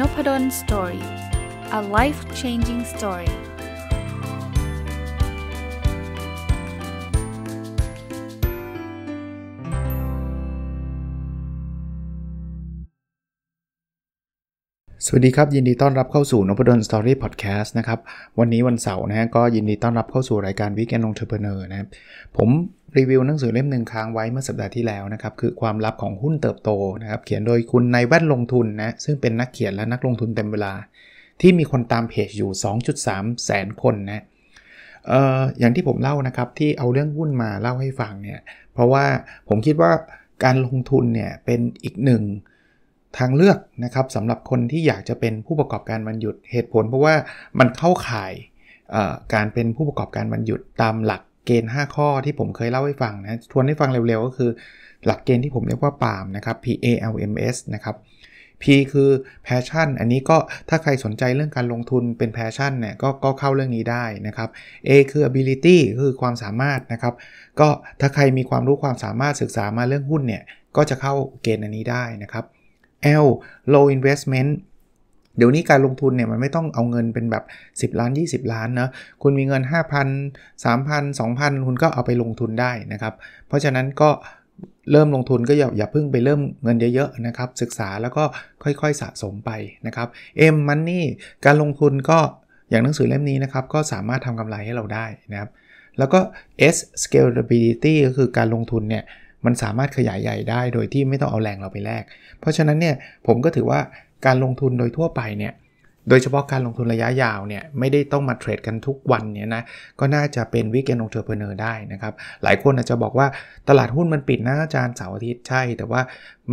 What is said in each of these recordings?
n o p ด d o n Story a life changing story สวัสดีครับ ยินดีต้อนรับเข้าสู่นพดลสตอรี่พอดแคสต์นะครับ วันนี้วันเสาร์นะฮะก็ยินดีต้อนรับเข้าสู่รายการวิกแอนนองเทอร์เพเนอร์นะครับผมรีวิวหนังสือเล่มหนึ่งค้างไว้เมื่อสัปดาห์ที่แล้วนะครับ คือความลับของหุ้นเติบโตนะครับ เขียนโดยคุณนายแว่นลงทุนนะ ซึ่งเป็นนักเขียนและนักลงทุนเต็มเวลา ที่มีคนตามเพจอยู่ 2.3แสนคนนะเอ่ออย่างที่ผมเล่านะครับที่เอาเรื่องหุ้นมาเล่าให้ฟังเนี่ยเพราะว่าผมคิดว่าการลงทุนเนี่ยเป็นอีกหนึ่งทางเลือกนะครับสำหรับคนที่อยากจะเป็นผู้ประกอบการวันหยุดเหตุผลเพราะว่ามันเข้าข่ายการเป็นผู้ประกอบการวันหยุดตามหลักเกณฑ์ 5 ข้อที่ผมเคยเล่าให้ฟังนะทวนให้ฟังเร็วๆก็คือหลักเกณฑ์ที่ผมเรียกว่าปามนะครับ P A L M S นะครับ P คือ passion อันนี้ก็ถ้าใครสนใจเรื่องการลงทุนเป็น passion เนี่ยกก็เข้าเรื่องนี้ได้นะครับ A คือ ability คือความสามารถนะครับก็ถ้าใครมีความรู้ความสามารถศึกษามาเรื่องหุ้นเนี่ยก็จะเข้าเกณฑ์อันนี้ได้นะครับ L low investment เดี๋ยวนี้การลงทุนเนี่ยมันไม่ต้องเอาเงินเป็นแบบ 10 ล้าน 20 ล้านนะ คุณมีเงิน 5,000 3,000 2,000คุณก็เอาไปลงทุนได้นะครับ เพราะฉะนั้นก็เริ่มลงทุนก็อย่าอย่าเพิ่งไปเริ่มเงินเยอะๆนะครับ ศึกษาแล้วก็ค่อยๆสะสมไปนะครับ M Money การลงทุนก็อย่างหนังสือเล่มนี้นะครับ ก็สามารถทำกำไรให้เราได้นะครับแล้วก็ S scalability ก็คือการลงทุนเนี่ยมันสามารถขยายใหญ่ได้โดยที่ไม่ต้องเอาแรงเราไปแลก เพราะฉะนั้นเนี่ยผมก็ถือว่าการลงทุนโดยทั่วไปเนี่ยโดยเฉพาะการลงทุนระยะยาวเนี่ยไม่ได้ต้องมาเทรดกันทุกวันเนี่ยนะก็น่าจะเป็นวิกเกนองเทอร์เพเนอร์ได้นะครับหลายคนอาจจะบอกว่าตลาดหุ้นมันปิดนะอาจารย์เสาร์อาทิตย์ใช่ แต่ว่า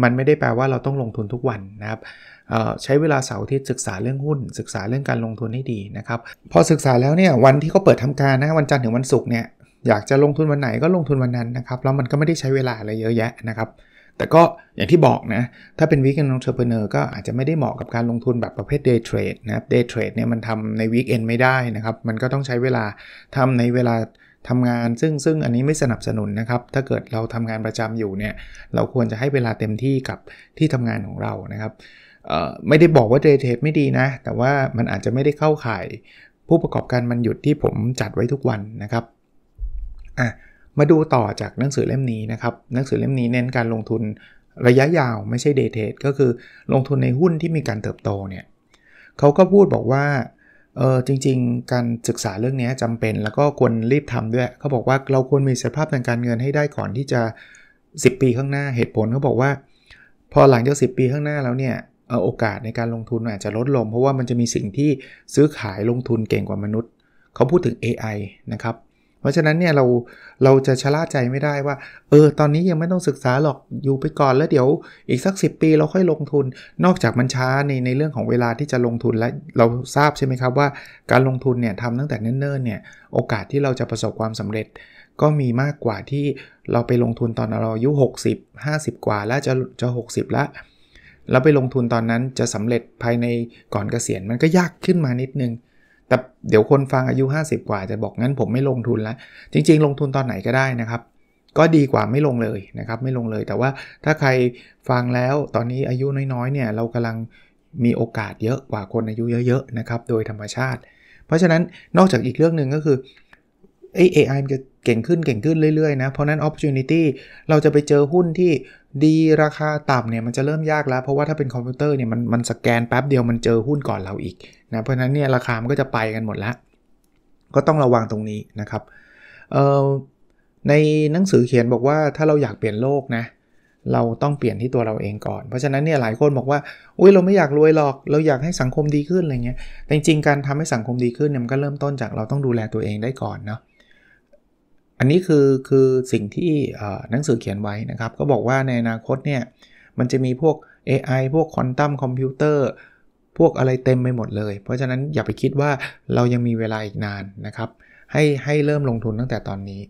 มันไม่ได้แปลว่าเราต้องลงทุนทุกวันนะครับใช้เวลาเสาร์อาทิตย์ ศึกษาเรื่องหุ้น ศึกษาเรื่องการลงทุนให้ดีนะครับพอศึกษาแล้วเนี่ยวันที่เขาเปิดทำการนะวันจันทร์ถึงวันศุกร์เนี่ยอยากจะลงทุนวันไหนก็ลงทุนวันนั้นนะครับแล้วมันก็ไม่ได้ใช้เวลาอะไรเยอะแยะนะครับ แต่ก็อย่างที่บอกนะ ถ้าเป็นวิกเอนองเทอร์เพเนอร์ก็อาจจะไม่ได้เหมาะกับการลงทุนแบบประเภทเดย์เทรดนะครับเดย์เทรดเนี่ยมันทำในวิกเอนไม่ได้นะครับ มันก็ต้องใช้เวลาทำในเวลาทำงานซึ่งซึ่งอันนี้ไม่สนับสนุนนะครับถ้าเกิดเราทำงานประจำอยู่เนี่ย เราควรจะให้เวลาเต็มที่กับที่ทำงานของเรานะครับไม่ได้บอกว่าเดย์เทรดไม่ดีนะ แต่ว่ามันอาจจะไม่ได้เข้าข่ายผู้ประกอบการมันหยุดที่ผมจัดไว้ทุกวันนะครับอะมาดูต่อจากหนังสือเล่มนี้นะครับหนังสือเล่มนี้เน้นการลงทุนระยะยาว ไม่ใช่เดทเทสก็คือลงทุนในหุ้นที่มีการเติบโตเนี่ยเขาก็พูดบอกว่าเออจริงๆการศึกษาเรื่องนี้จำเป็นแล้วก็ควรรีบทำด้วย เขาบอกว่าเราควรมีสภาพทางการเงินให้ได้ก่อนที่จะ 10 ปีข้างหน้าเหตุผลเขาบอกว่า พอหลังจาก10 ปีข้างหน้าแล้วเนี่ยโอกาสในการลงทุนอาจจะลดลงเพราะว่ามันจะมีสิ่งที่ซื้อขายลงทุนเก่งกว่ามนุษย์เขาพูดถึง AI นะครับเพราะฉะนั้นเนี่ยเราเราจะชะล่าใจไม่ได้ว่าเออตอนนี้ยังไม่ต้องศึกษาหรอกอยู่ไปก่อน แล้วเดี๋ยวอีกสัก 10 ปีเราค่อยลงทุนนอกจากมันช้าในในเรื่องของเวลาที่จะลงทุนและเราทราบใช่ไหมครับว่าการลงทุนเนี่ยทำตั้งแต่เนิ่นๆเนี่ยโอกาสที่เราจะประสบความสำเร็จ ก็มีมากกว่าที่เราไปลงทุนตอนเราอายุ 60 50 กว่าแล้วจะจะ60แล้วะเราไปลงทุนตอนนั้นจะสำเร็จภายในก่อนเกษียณมันก็ยากขึ้นมานิดนึงแต่เดี๋ยวคนฟังอายุ 50 กว่าจะบอกงั้นผมไม่ลงทุนแล้ว จริงๆ ลงทุนตอนไหนก็ได้นะครับ ก็ดีกว่าไม่ลงเลยนะครับไม่ลงเลยแต่ว่าถ้าใครฟังแล้วตอนนี้อายุน้อยๆเนี่ยเรากำลังมีโอกาสเยอะกว่าคนอายุเยอะๆ นะครับ โดยธรรมชาติ เพราะฉะนั้นนอกจากอีกเรื่องหนึ่งก็คือไอเอไอมันจะเก่งขึ้นเก่งขึ้นเรื่อยๆนะ เพราะนั้นโอ p o r t u n i t y เราจะไปเจอหุ้นที่ดีราคาต่ำเนี่ยมันจะเริ่มยาก แล้วเพราะว่าถ้าเป็นคอมพิวเตอร์เนี่ยมันมันสแกนแป๊บเดียวมันเจอหุ้นก่อนเราอีกนะเพราะนั้นเนี่ยราคามันก็จะไปกันหมดแล้วก็ต้องระวังตรงนี้นะครับ ในหนังสือเขียนบอกว่าถ้าเราอยากเปลี่ยนโลกนะ เราต้องเปลี่ยนที่ตัวเราเองก่อน เพราะฉะนั้นเนี่ยหลายคนบอกว่า อุ้ยเราไม่อยากรวยหรอก เราอยากให้สังคมดีขึ้นอะไรเงี้ย แต่จริงๆ การทำให้สังคมดีขึ้นเนี่ยมันก็เริ่มต้นจากเราต้องดูแลตัวเองได้ก่อนเนาะ อันนี้คือคือสิ่งที่หนังสือเขียนไว้นะครับ ก็บอกว่าในอนาคตเนี่ย มันจะมีพวก AI พวกควอนตัมคอมพิวเตอร์พวกอะไรเต็มไปหมดเลย เพราะฉะนั้นอย่าไปคิดว่าเรายังมีเวลาอีกนานนะครับ ให้ให้เริ่มลงทุนตั้งแต่ตอนนี้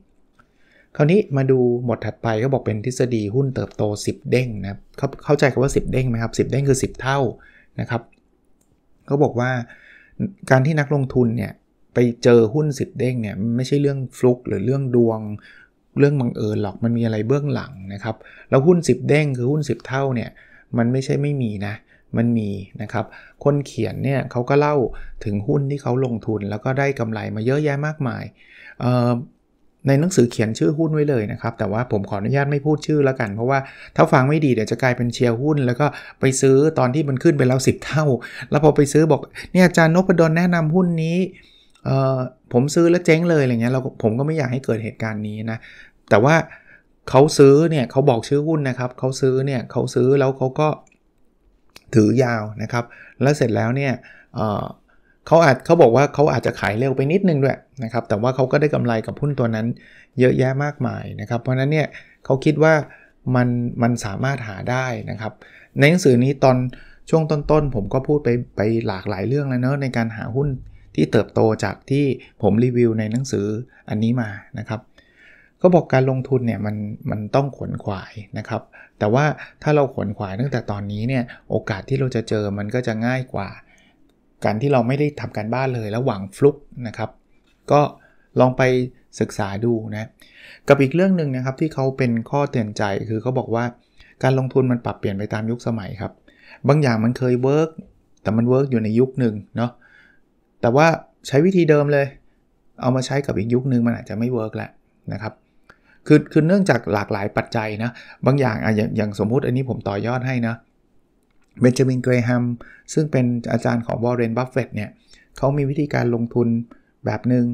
คราวนี้มาดูหมดถัดไปก็บอกเป็นทฤษฎีหุ้นเติบโต 10 เด้งนะเขาเข้าใจคำว่า 10 เด้งไหมครับ10เด้งคือ 10 เท่านะครับเขาบอกว่าการที่นักลงทุนเนี่ยไปเจอหุ้น 10 เด้งเนี่ยไม่ใช่เรื่องฟลุกหรือเรื่องดวง เรื่องบังเอิญหรอกมันมีอะไรเบื้องหลังนะครับแล้วหุ้น 10 เด้งคือหุ้น10เท่าเนี่ยมันไม่ใช่ไม่มีนะมันมีนะครับ คนเขียนเนี่ยเขาก็เล่าถึงหุ้นที่เขาลงทุนแล้วก็ได้กำไรมาเยอะแยะมากมาย ในหนังสือเขียนชื่อหุ้นไว้เลยนะครับแต่ว่าผมขออนุญาตไม่พูดชื่อแล้วกันเพราะว่าถ้าฟังไม่ดีเดี๋ยวจะกลายเป็นเชียร์หุ้น แล้วก็ไปซื้อตอนที่มันขึ้นไปแล้วสิบเท่าแล้วพอไปซื้อบอกเนี่ยอาจารย์นพดลแนะนำหุ้นนี้ผมซื้อแล้วเจ๊งเลยอะไรเงี้ยเราผมก็ไม่อยากให้เกิดเหตุการณ์นี้นะแต่ว่าเขาซื้อเนี่ยเขาบอกชื่อหุ้นนะครับเขาซื้อเนี่ยเขาซื้อแล้วเขาก็ถือยาวนะครับ แล้วเสร็จแล้วเนี่ยเขาอาจเขาบอกว่าเขาอาจจะขายเร็วไปนิดนึงด้วยนะครับ แต่ว่าเขาก็ได้กำไรกับหุ้นตัวนั้นเยอะแยะมากมายนะครับ เพราะนั้นเนี่ยเขาคิดว่ามันมันสามารถหาได้นะครับในหนังสือนี้ตอนช่วงต้นๆผมก็พูดไปไปหลากหลายเรื่องแล้วเนอะในการหาหุ้นที่เติบโตจากที่ผมรีวิวในหนังสืออันนี้มานะครับ ก็บอกการลงทุนเนี่ยมันมันต้องขวนขวายนะครับแต่ว่าถ้าเราขวนขวายตั้งแต่ตอนนี้เนี่ย โอกาสที่เราจะเจอมันก็จะง่ายกว่าการที่เราไม่ได้ทำการบ้านเลย แล้วหวังฟลุกนะครับ ก็ลองไปศึกษาดูนะกับอีกเรื่องหนึ่งนะครับที่เขาเป็นข้อเตือนใจคือเขาบอกว่าการลงทุนมันปรับเปลี่ยนไปตามยุคสมัยครับ บางอย่างมันเคยเวิร์กแต่มันเวิร์กอยู่ในยุคหนึ่งเนาะแต่ว่าใช้วิธีเดิมเลย เอามาใช้กับอีกยุคหนึ่งมันอาจจะไม่เวิร์กแล้วนะครับคือคือเนื่องจากหลากหลายปัจจัยนะ บางอย่างอ่ะอย่างางสมมุติอันนี้ผมต่อยอดให้นะ เบนจามินเกรแฮมซึ่งเป็นอาจารย์ของวอร์เรนบัฟเฟตเนี่ยเขามีวิธีการลงทุนแบบหนึง่ง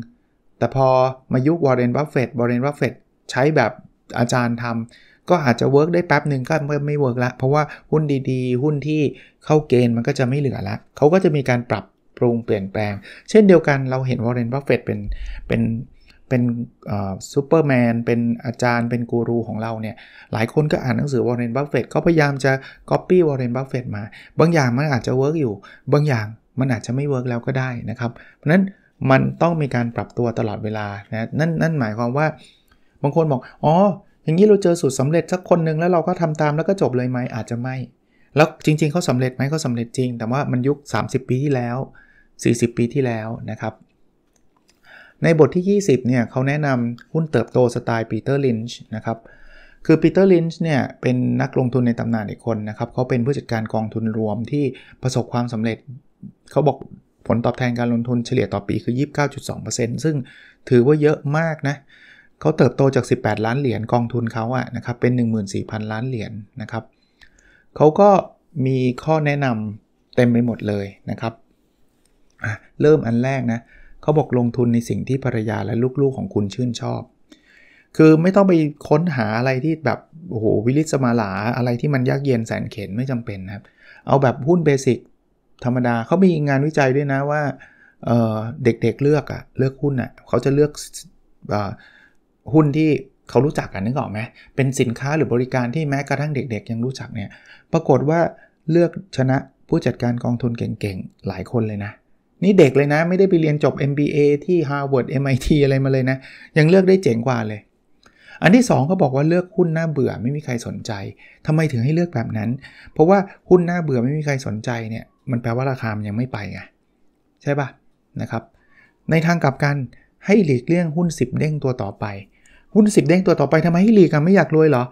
แต่พอมายุควอร์เรนบัฟเฟตวอร์เรนบัฟเฟตใช้แบบอาจารย์ทำ ก็อาจจะเวิร์กได้แป๊บหนึ่งก็ไม่ไม่เวิร์กละ เพราะว่าหุ้นดีๆ หุ้นที่เข้าเกณฑ์มันก็จะไม่เหลือละเขาก็จะมีการปรับปรุงเปลี่ยนแปลง เช่นเดียวกันเราเห็นวอร์เรนบัฟเฟตเป็นเป็นเป็นซูเปอร์แมนเป็นอาจารย์เป็นกูรูของเราเนี่ยหลายคนก็อ่านหนังสือวอร์เรนบัฟเฟตก็พยายามจะก๊อปปี้วอร์เรนบัฟเฟตมา บางอย่างมันอาจจะเวิร์กอยู่ บางอย่างมันอาจจะไม่เวิร์กแล้วก็ได้นะครับเพราะฉะนั้นมันต้องมีการปรับตัวตลอดเวลานะนั่นนั่นหมายความว่า บางคนบอก อ๋อ อย่างนี้เราเจอสูตรสาเร็จสักคนหนึ่งแล้วเราก็ทำตามแล้วก็จบเลยไหมอาจจะไม่ แล้วจริง ๆเขาสำเร็จไหมเขาสาเร็จจริง แต่ว่ามันยุค 30 ปีที่แล้ว 40 ปีที่แล้วนะครับในบทที่ 20 เนี่ยเขาแนะนำหุ้นเติบโตสไตล์ปีเตอร์ลินช์นะครับ คือปีเตอร์ลินช์เนี่ยเป็นนักลงทุนในตำนานอีกคนนะครับเขาเป็นผู้จัดการกองทุนรวมที่ประสบความสำเร็จ เขาบอกผลตอบแทนการลงทุนเฉลี่ยต่อปีคือ 29.2%ซึ่งถือว่าเยอะมากนะเขาเติบโตจาก 18 ล้านเหรียญกองทุนเขาอะนะครับเป็น 14,000 ล้านเหรียญนนะครับเขาก็มีข้อแนะนำเต็มไปหมดเลยนะครับเริ่มอันแรกนะเเขาบอกลงทุนในสิ่งที่ภรรยาและลูกๆ ของคุณชื่นชอบ คือไม่ต้องไปค้นหาอะไรที่แบบโอ้โหวิลิสมาลาอะไรที่มันยากเย็นแสนเข็นไม่จำเป็นนะครับ เอาแบบหุ้นเบสิกธรรมดา เขามีงานวิจัยด้วยนะว่าเเด็กๆเลือกอะเลือกหุ้นอะเขาจะเลือกอหุ้นที่เขารู้จักกันนึกออกไหม เป็นสินค้าหรือบริการที่แม้กระทั่งเด็กๆยังรู้จักเนี่ยปรากฏว่าเลือกชนะผู้จัดการกองทุนเก่งๆหลายคนเลยนะนี่เด็กเลยนะไม่ได้ไปเรียนจบ MBA ที่ Harvard MIT อะไรมาเลยนะ ยังเลือกได้เจ๋งกว่าเลย อันที่2เขาบอกว่าเลือกหุ้นหน้าเบื่อไม่มีใครสนใจ ทำไมถึงให้เลือกแบบนั้น เพราะว่าหุ้นหน้าเบื่อไม่มีใครสนใจเนี่ยมันแปลว่าราคามันยังไม่ไปไงใช่ปะ่ะนะครับ ในทางกลับกันให้หลีกเลี่ยงหุ้น 10 เด้งตัวต่อไป หุ้น 10 เด้งตัวต่อไปทำไมให้หลีกอ่ะไม่อยากรวยเหรอ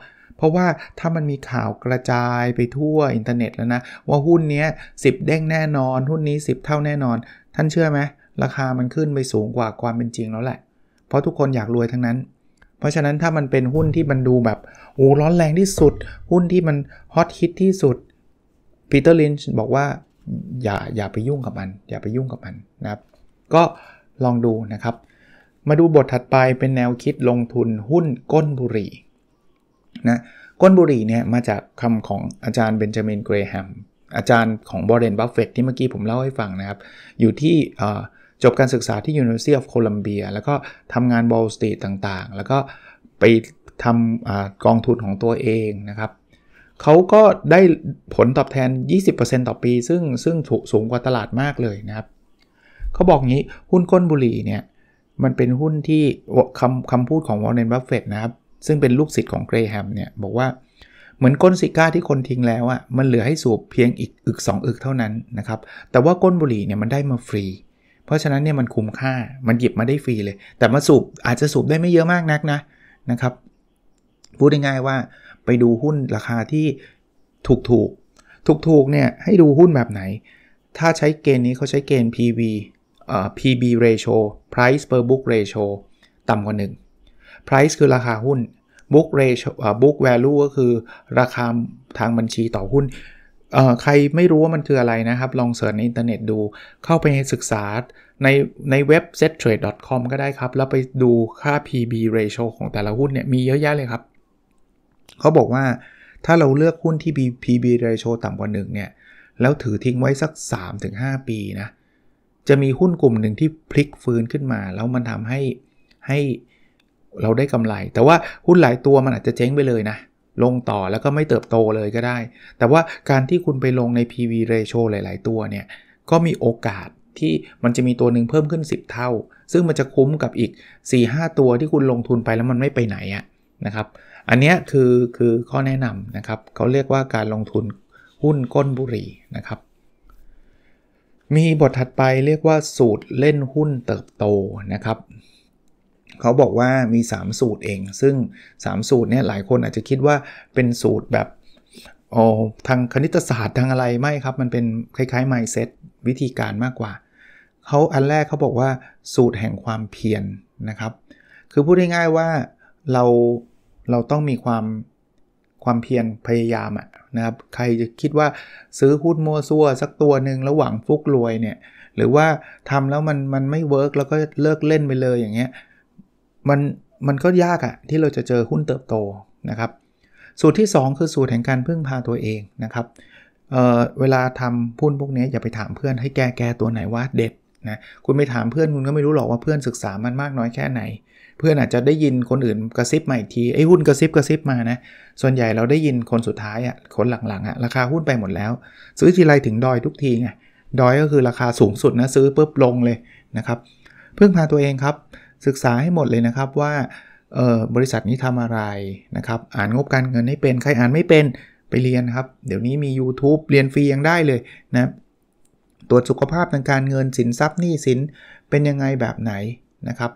เพราะว่าถ้ามันมีข่าวกระจายไปทั่วอินเทอร์เน็ตแล้วนะว่าหุ้นนี้สิบเด้งแน่นอน หุ้นนี้ 10 เท่าแน่นอน ท่านเชื่อไหม ราคามันขึ้นไปสูงกว่าความเป็นจริงแล้วแหละ เพราะทุกคนอยากรวยทั้งนั้น เพราะฉะนั้นถ้ามันเป็นหุ้นที่มันดูแบบโอ้ร้อนแรงที่สุด หุ้นที่มันฮอตฮิตที่สุดปีเตอร์ลินช์บอกว่า อย่าอย่าไปยุ่งกับมันอย่าไปยุ่งกับมันนะครับ ก็ลองดูนะครับ มาดูบทถัดไปเป็นแนวคิดลงทุนหุ้นก้นบุหรี่นะก้นบุหรี่เนี่ยมาจากคำของอาจารย์เบนจามินเกรแฮมอาจารย์ของบรเดนบัฟเฟตที่เมื่อกี้ผมเล่าให้ฟังนะครับ อยู่ที่จบการศึกษาที่ University of Columbia แล้วก็ทำงานบอลสตรีทต่างๆ แล้วก็ไปทำกองทุนของตัวเองนะครับเขาก็ได้ผลตอบแทน 20%ต่อปี ซึ่งซึ่งสูงกว่าตลาดมากเลยนะครับเขาบอกงี้หุ้นก้นบุหรี่เนี่ยมันเป็นหุ้นที่คำคำพูดของวอร์เรนบัฟเฟตนะครับซึ่งเป็นลูกศิษย์ของเกรแฮมเนี่ย บอกว่าเหมือนก้นซิก้าที่คนทิ้งแล้วอะ่ะมันเหลือให้สูบเพียงอีกอึกสอึกเท่านั้นนะครับ แต่ว่าก้นบุหรี่เนี่ยมันได้มาฟรี เพราะฉะนั้นเนี่ยมันคุ้มค่ามันหยิบมาได้ฟรีเลย แต่มาสูบอาจจะสูบได้ไม่เยอะมากนักนะนะครับ พูดง่ายๆว่าไปดูหุ้นราคาที่ถูกถูกถูกๆเนี่ยให้ดูหุ้นแบบไหน ถ้าใช้เกณฑ์นี้เขาใช้เกณฑ์ PV เอ่อ PB ratio price per book ratio ต่ำกว่า price คือราคาหุ้น book ratio book value ก็คือราคาทางบัญชีต่อหุ้น ใครไม่รู้ว่ามันคืออะไรนะครับ ลองเสิร์ชในอินเทอร์เน็ตดู เข้าไปศึกษา ในในเว็บ settrade.com ก็ได้ครับ แล้วไปดูค่า PB ratio ของแต่ละหุ้นเนี่ยมีเยอะแยะเลยครับ เขาบอกว่าถ้าเราเลือกหุ้นที่ PB ratio ต่ำกว่า1เนี่ย แล้วถือทิ้งไว้สัก 3-5 ปี นะ จะมีหุ้นกลุ่มหนึ่งที่พลิกฟื้นขึ้นมา แล้วมันทำให้ให้เราได้กำไร แต่ว่าหุ้นหลายตัวมันอาจจะเจ๊งไปเลยนะ ลงต่อแล้วก็ไม่เติบโตเลยก็ได้ แต่ว่าการที่คุณไปลงใน PV ratio หลายๆ ตัวเนี่ย ก็มีโอกาสที่มันจะมีตัวหนึ่งเพิ่มขึ้น 10 เท่า ซึ่งมันจะคุ้มกับอีก 4-5 ตัวที่คุณลงทุนไปแล้วมันไม่ไปไหนอะนะครับ อันนี้คือคือข้อแนะนำนะครับ เขาเรียกว่าการลงทุนหุ้นก้นบุหรี่นะครับ มีบทถัดไปเรียกว่าสูตรเล่นหุ้นเติบโตนะครับเขาบอกว่ามี 3 สูตรเอง ซึ่ง 3 สูตรเนี่ย หลายคนอาจจะคิดว่าเป็นสูตรแบบโอ้ทางคณิตศาสตร์ทางอะไรไม่ครับ มันเป็นคล้าย ๆ mindset วิธีการมากกว่าเขาอันแรกเขาบอกว่าสูตรแห่งความเพียรนนะครับ คือพูดง่ายๆว่าเราเราต้องมีความความเพียรพยายามอะนะครับใครจะคิดว่าซื้อหุ้นมัวซัวสักตัวหนึ่งแล้วหวังฟุกรวยเนี่ยหรือว่าทำแล้วมันมันไม่เวิร์กแล้วก็เลิกเล่นไปเลยอย่างเงี้ยมันมันก็ยากอะที่เราจะเจอหุ้นเติบโตนะครับสูตรที่ 2 คือสูตรแห่งการพึ่งพาตัวเองนะครับเเวลาทำหุ้นพวกนี้ อย่าไปถามเพื่อนให้แกแกตัวไหนว่าเด็ดนะคุณไปถามเพื่อนคุณก็ไม่รู้หรอกว่าเพื่อนศึกษามันมากน้อยแค่ไหน เพื่อนอาจจะได้ยินคนอื่นกระซิบมาอีกทีไอ้หุ้นกระซิบกระซิบมานะ ส่วนใหญ่เราได้ยินคนสุดท้ายอะ่ะคนหลังๆอะ่ะราคาหุ้นไปหมดแล้ว ซื้อทีไรถึงดอยทุกทีไงดอยก็คือราคาสูงสุดนะซื้อปุ๊บลงเลยนะครับพึ่งพาตัวเองครับศึกษาให้หมดเลยนะครับว่าบริษัทนี้ทำอะไรนะครับอ่านงบการเงินให้เป็น ใครอ่านไม่เป็นไปเรียนครับ เดี๋ยวนี้มี YouTube เรียนฟรียังได้เลยนะตรวจสุขภาพทางการเงินสินทรัพย์หนี้สินเป็นยังไงแบบไหนนะครับ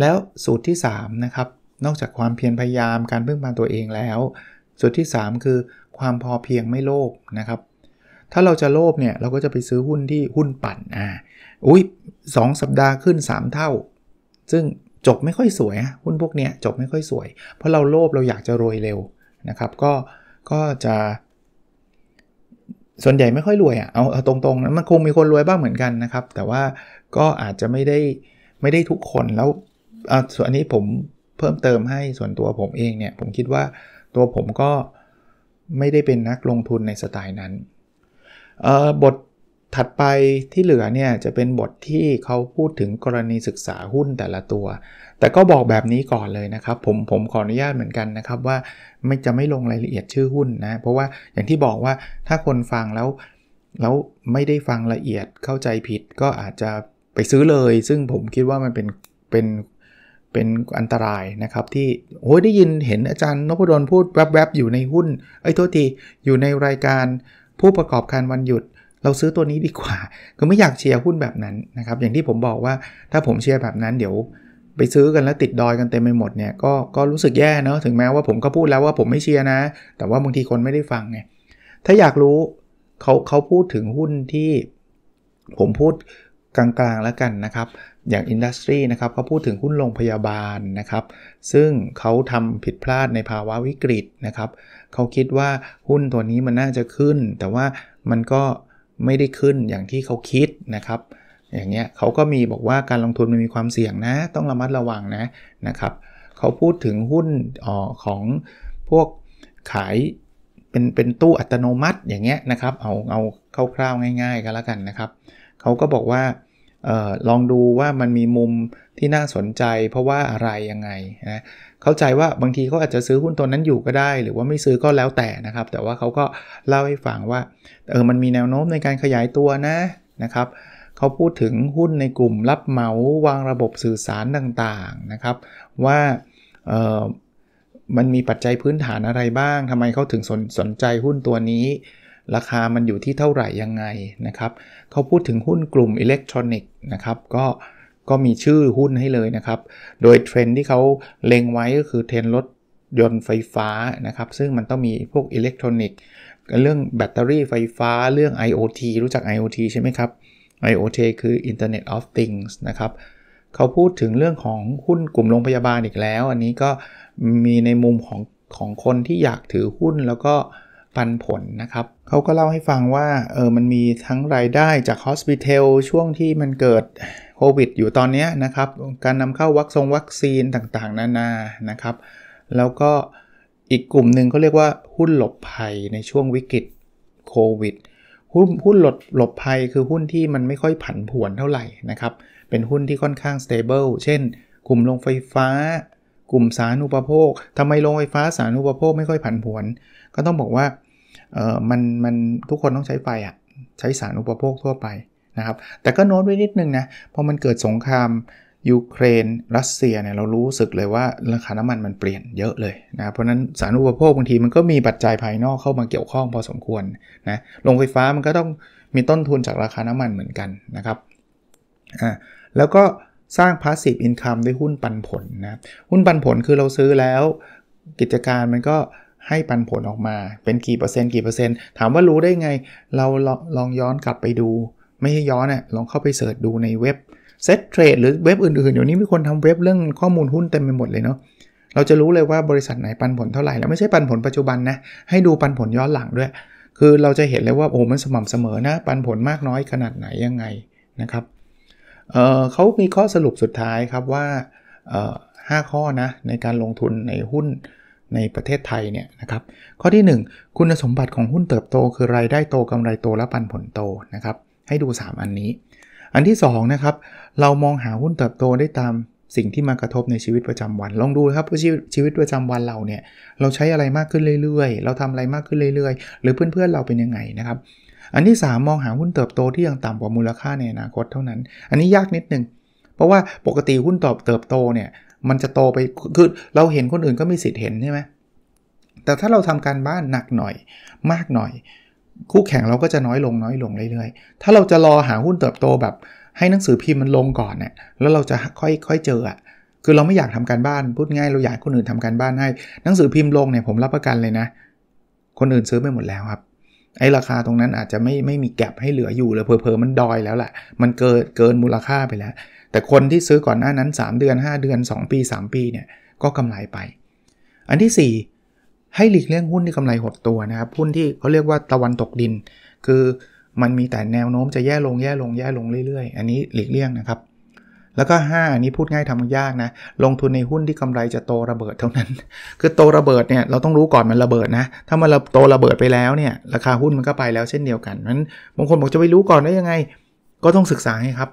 แล้วสูตรที่3นะครับนอกจากความเพียรพยายามการพึ่งพาตัวเองแล้ว สูตรที่ 3 คือความพอเพียงไม่โลภนะครับถ้าเราจะโลภเนี่ยเราก็จะไปซื้อหุ้นที่หุ้นปั่นอ่าอุ้ยสสัปดาห์ขึ้น 3 เท่าซึ่งจบไม่ค่อยสวยหุ้นพวกเนี้ยจบไม่ค่อยสวยเพราะเราโลภเราอยากจะรวยเร็วนะครับ ก็ก็จะส่วนใหญ่ไม่ค่อยรวยอ่ะเอาเอาตรงๆนะมันคงมีคนรวยบ้างเหมือนกันนะ ครับ แต่ว่าก็อาจจะไม่ได้ไม่ได้ทุกคนแล้วเอาส่วนนี้ผมเพิ่มเติมให้ส่วนตัวผมเองเนี่ยผมคิดว่าตัวผม ก็ ไม่ได้เป็นนักลงทุนในสไตล์นั้นบทถัดไปที่เหลือเนี่ยจะเป็นบทที่เขาพูดถึงกรณีศึกษาหุ้นแต่ละตัว แต่ก็บอกแบบนี้ก่อนเลยนะครับ ผม ผมขออนุญาตเหมือนกันนะครับว่าไม่จะไม่ลงรายละเอียดชื่อหุ้นนะ เพราะว่าอย่างที่บอกว่าถ้าคนฟังแล้วแล้วไม่ได้ฟังละเอียดเข้าใจผิด ก็อาจจะไปซื้อเลย ซึ่งผมคิดว่ามันเป็นเป็นเป็นอันตรายนะครับที่โอ้ยได้ยินเห็นอาจารย์นพดลพูดแวบๆอยู่ในหุ้นไอ้โทษทีอยู่ในรายการผู้ประกอบการวันหยุดเราซื้อตัวนี้ดีกว่าคือไม่อยากเชียร์หุ้นแบบนั้นนะครับอย่างที่ผมบอกว่าถ้าผมเชียร์แบบนั้น เดี๋ยว ไปซื้อกันแล้วติดดอยกันเต็มไปหมดเนี่ยก็ก็รู้สึกแย่เนาะถึงแม้ว่าผมก็พูดแล้วว่าผมไม่เชียร์นะ แต่ว่าบางทีคนไม่ได้ฟังไงถ้าอยากรู้เขาเขาพูดถึงหุ้นที่ผมพูดกลางๆแล้วกันนะครับ อย่างอินดัสทรีนะครับเขาพูดถึงหุ้นโรงพยาบาลนะครับ ซึ่งเขาทำผิดพลาดในภาวะวิกฤตนะครับเขาคิดว่าหุ้นตัวนี้มันน่าจะขึ้น แต่ว่ามันก็ไม่ได้ขึ้นอย่างที่เขาคิดนะครับ อย่างเงี้ย เขาก็มีบอกว่าการลงทุนมันมีความเสี่ยงนะ ต้องระมัดระวังนะนะครับ เขาพูดถึงหุ้นออของพวกขายเป็นเป็นตู้อัตโนมัติอย่างเงี้ยนะครับ เอาเอาคร่าวๆง่าย ๆก็แล้วกันนะครับ เขาก็บอกว่าออลองดูว่ามันมีมุมที่น่าสนใจ เพราะว่าอะไรยังไงนะเข้าใจว่าบางทีเขาอาจจะซื้อหุ้นตัวนั้นอยู่ก็ได้หรือว่าไม่ซื้อก็แล้วแต่นะครับ แต่ว่าเขาก็เล่าให้ฟังว่าเออมันมีแนวโน้มในการขยายตัวนะนะครับเขาพูดถึงหุ้นในกลุ่มรับเหมาวางระบบสื่อสารต่างๆนะครับ ว่าเออมันมีปัจจัยพื้นฐานอะไรบ้าง ทำไมเขาถึงสนสนใจหุ้นตัวนี้ ราคามันอยู่ที่เท่าไหร่ยังไงนะครับเขาพูดถึงหุ้นกลุ่มอิเล็กทรอนิกส์นะครับก็ก็มีชื่อหุ้นให้เลยนะครับ โดยเทรนที่เขาเล็งไว้ก็คือเทรนรถยนต์ไฟฟ้านะครับ ซึ่งมันต้องมีพวกอิเล็กทรอนิกส์เรื่องแบตเตอรี่ไฟฟ้า เรื่อง IoT รู้จัก IoT ใช่ไหมครับ IoT คือ Internet of Things นะครับ เขาพูดถึงเรื่องของหุ้นกลุ่มโรงพยาบาลอีกแล้ว อันนี้ก็มีในมุมของของคนที่อยากถือหุ้นแล้วก็ปันผลนะครับ เขาก็เล่าให้ฟังว่าเออมันมีทั้งรายได้จาก h o s p i t อ l ช่วงที่มันเกิดโควิดอยู่ตอนนี้นะครับการนำเข้าวัคซงวัคซีนต่างๆ นานานะครับ แล้วก็อีกกลุ่มหนึ่งเขาเรียกว่าหุ้นหลบภัยในช่วงวิกฤตโควิดหุ้นหุ้นหลบหลบภัยคือหุ้นที่มันไม่ค่อยผันผวนเท่าไหร่นะครับ เป็นหุ้นที่ค่อนข้างสเตเบิลเช่นกลุ่มโรงไฟฟ้า กลุ่มสารอุปโภคทำไมโรงไฟฟ้าสารอุปโภคไม่ค่อยผันผวน ก็ต้องบอกว่าเออมันมันทุกคนต้องใช้ไฟอะ่ะใช้สารอุปโภคทั่วไปนะครับ แต่ก็โน้ตไว้นิดนึงนะ พอมันเกิดสงคราม ยูเครน รัสเซียเนี่ย เรารู้สึกเลยว่าราคาน้ำมันมันเปลี่ยนเยอะเลยนะ เพราะนั้นสารอุปโภคบางทีมันก็มีปัจจัยภายนอกเข้ามาเกี่ยวข้องพอสมควรนะโรงไฟฟ้ามันก็ต้องมีต้นทุนจากราคาน้ำมันเหมือนกันนะครับอ่าแล้วก็สร้าง passive income ด้วยหุ้นปันผลนะหุ้นปันผลคือเราซื้อแล้ว กิจการมันก็ให้ปันผลออกมาเป็นกี่เปอร์เซ็นต์กี่เปอร์เซ็นต์ ถามว่ารู้ได้ไง เราลองย้อนกลับไปดูไม่ให้ย้อนอ่ะลองเข้าไปเสิร์ชดูในเว็บเซ็ตเทรดหรือเว็บอื่นๆเดี๋ยวนี้มีคนทำเว็บเรื่องข้อมูลหุ้นเต็มไปหมดเลยเนาะ เราจะรู้เลยว่าบริษัทไหนปันผลเท่าไหร่ แล้ว ไม่ใช่ปันผลปัจจุบันนะ ให้ดูปันผลย้อนหลังด้วย คือเราจะเห็นเลยว่าโอ้ มันสม่ำเสมอนะ ปันผลมากน้อยขนาดไหนยังไงนะครับเเขามีข้อสรุปสุดท้ายครับว่าห้าข้อนะในการลงทุนในหุ้นในประเทศไทยเนี่ยนะครับ ข้อที่ 1 คุณสมบัติของหุ้นเติบโต คือรายได้โตกำไรโตและปันผลโตนะครับให้ดู 3 อันนี้ อันที่ 2 นะครับ เรามองหาหุ้นเติบโตได้ตามสิ่งที่มากระทบในชีวิตประจำวันลองดูครับว่าชีวิตประจำวันเราเนี่ยเราใช้อะไรมากขึ้นเรื่อยๆ เราทำอะไรมากขึ้นเรื่อยๆ หรือเพื่อนๆเราเป็นยังไงนะครับ อันที่ 3 มองหาหุ้นเติบโตที่ยังต่ำกว่ามูลค่าในอนาคตเท่านั้น อันนี้ยากนิดนึงเพราะว่าปกติหุ้นตอบเติบโตเนี่ยมันจะโตไปคือเราเห็นคนอื่นก็มีสิทธิ์เห็นใช่ไหมแต่ถ้าเราทำการบ้านหนักหน่อยมากหน่อยคู่แข่งเราก็จะน้อยลงน้อยลงเรื่อยๆ ถ้าเราจะรอหาหุ้นเติบโตแบบให้หนังสือพิมพ์มันลงก่อนเนี่ย แล้วเราจะค่อยๆเจออ่ะ คือเราไม่อยากทำการบ้านพูดง่ายเราอยากคนอื่นทำการบ้านให้หนังสือพิมพ์ลงเนี่ยผมรับประกันเลยนะ คนอื่นซื้อไปหมดแล้วครับ ไอ้ราคาตรงนั้นอาจจะไม่ไม่มีแก็บให้เหลืออยู่เลยเพอ่มมันดอยแล้วแหละ มันเกินเกินมูลค่าไปแล้ว แต่คนที่ซื้อก่อนหน้านั้น 3 เดือน 5 เดือน 2 ปี 3 ปีเนี่ย ก็กำไรไป อันที่4ให้หลีกเลี่ยงหุ้นที่กำไรหดตัวนะครับ หุ้นที่เขาเรียกว่าตะวันตกดิน คือมันมีแต่แนวโน้มจะแย่ลงแย่ ลงแย่ลงเรื่อย ๆ อันนี้หลีกเลี่ยงนะครับ แล้วก็5อันนี้พูดง่ายทำยากนะ ลงทุนในหุ้นที่กำไรจะโตระเบิดเท่านั้น คือโตระเบิดเนี่ยเราต้องรู้ก่อนมันระเบิดนะ ถ้ามันโตระเบิดไปแล้วเนี่ย ราคาหุ้นมันก็ไปแล้วเช่นเดียวกันนั้นบางคนบอกจะไปรู้ก่อนได้ยังไงก็ต้องศึกษาให้ครับ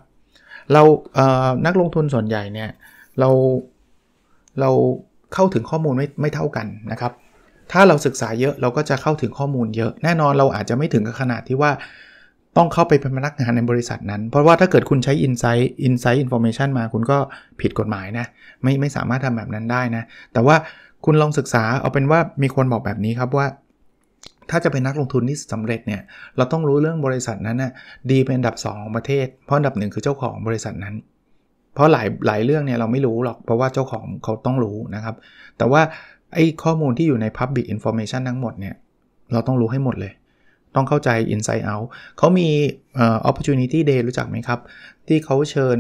เราเนักลงทุนส่วนใหญ่เนี่ยเราเราเข้าถึงข้อมูลไม่ไม่เท่ากันนะครับถ้าเราศึกษาเยอะเราก็จะเข้าถึงข้อมูลเยอะ แน่นอนเราอาจจะไม่ถึงกับขนาดที่ว่าต้องเข้าไปเป็นพนักงานในบริษัทนั้น เพราะว่าถ้าเกิดคุณใช้ Insight Insight Information มาคุณก็ผิดกฎหมายนะไม่ไม่สามารถทำแบบนั้นได้นะ แต่ว่าคุณลองศึกษาเอาเป็นว่ามีคนบอกแบบนี้ครับว่า ถ้าจะเป็นนักลงทุนที่สำเร็จเนี่ยเราต้องรู้เรื่องบริษัทนั้นนะ่ะดีเป็นอันดับ2ของประเทศเพราะอันดับหนึ่งคือเจ้าของบริษัทนั้น เพราะหลายหลายเรื่องเนี่ยเราไม่รู้หรอกเพราะว่าเจ้าของเขาต้องรู้นะครับ แต่ว่าไอ้ข้อมูลที่อยู่ใน Public Information ทั้งหมดเนี่ยเราต้องรู้ให้หมดเลย ต้องเข้าใจ Inside Out เขามี Opportunity Day รู้จักไหมครับ ที่เขาเชิญ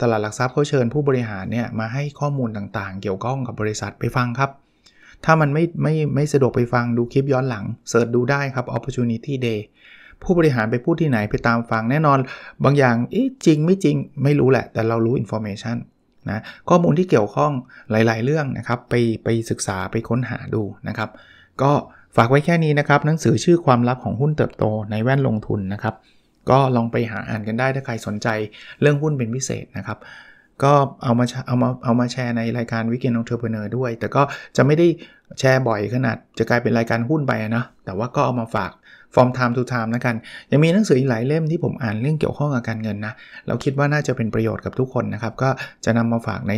ตลาดหลักทรัพย์เขาเชิญผู้บริหารเนี่ยมาให้ข้อมูลต่างๆ เกี่ยวข้องกับบริษัทไปฟังครับ ถ้ามันไม่ไม่ไม่สะดวกไปฟังดูคลิปย้อนหลังเสิร์ชดูได้ครับ Opportunity Day ผู้บริหารไปพูดที่ไหนไปตามฟังแน่นอน บางอย่างจริงไม่จริงไม่รู้แหละ แต่เรารู้ Information นะข้อมูลที่เกี่ยวข้องหลาย ๆ เรื่องนะครับไปไปศึกษาไปค้นหาดูนะครับ ก็ฝากไว้แค่นี้นะครับหนังสือชื่อความลับของหุ้นเติบโตในแว่นลงทุนนะครับ ก็ลองไปหาอ่านกันได้ถ้าใครสนใจเรื่องหุ้นเป็นพิเศษนะครับก็เอามาเอามาเอามาแชร์ในรายการวิกเกนองเทอร์เพเนอร์ด้วย แต่ก็จะไม่ได้แชร์บ่อยขนาด จะกลายเป็นรายการหุ้นไปนะแต่ว่าก็เอามาฝากฟอร์ม time to time นะกันยังมีหนังสืออีกหลายเล่มที่ผมอ่านเรื่องเกี่ยวข้องกับการเงินนะเราคิดว่าน่าจะเป็นประโยชน์กับทุกคนนะครับ ก็จะนำมาฝากใน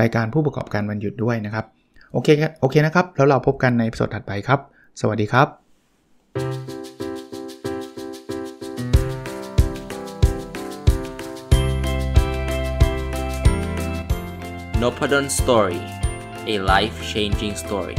รายการผู้ประกอบการวันหยุดด้วยนะครับโอเคโอเคนะครับ แล้วเราพบกันในสดถัดไปครับ สวัสดีครับ n o p a d o n Story a life changing story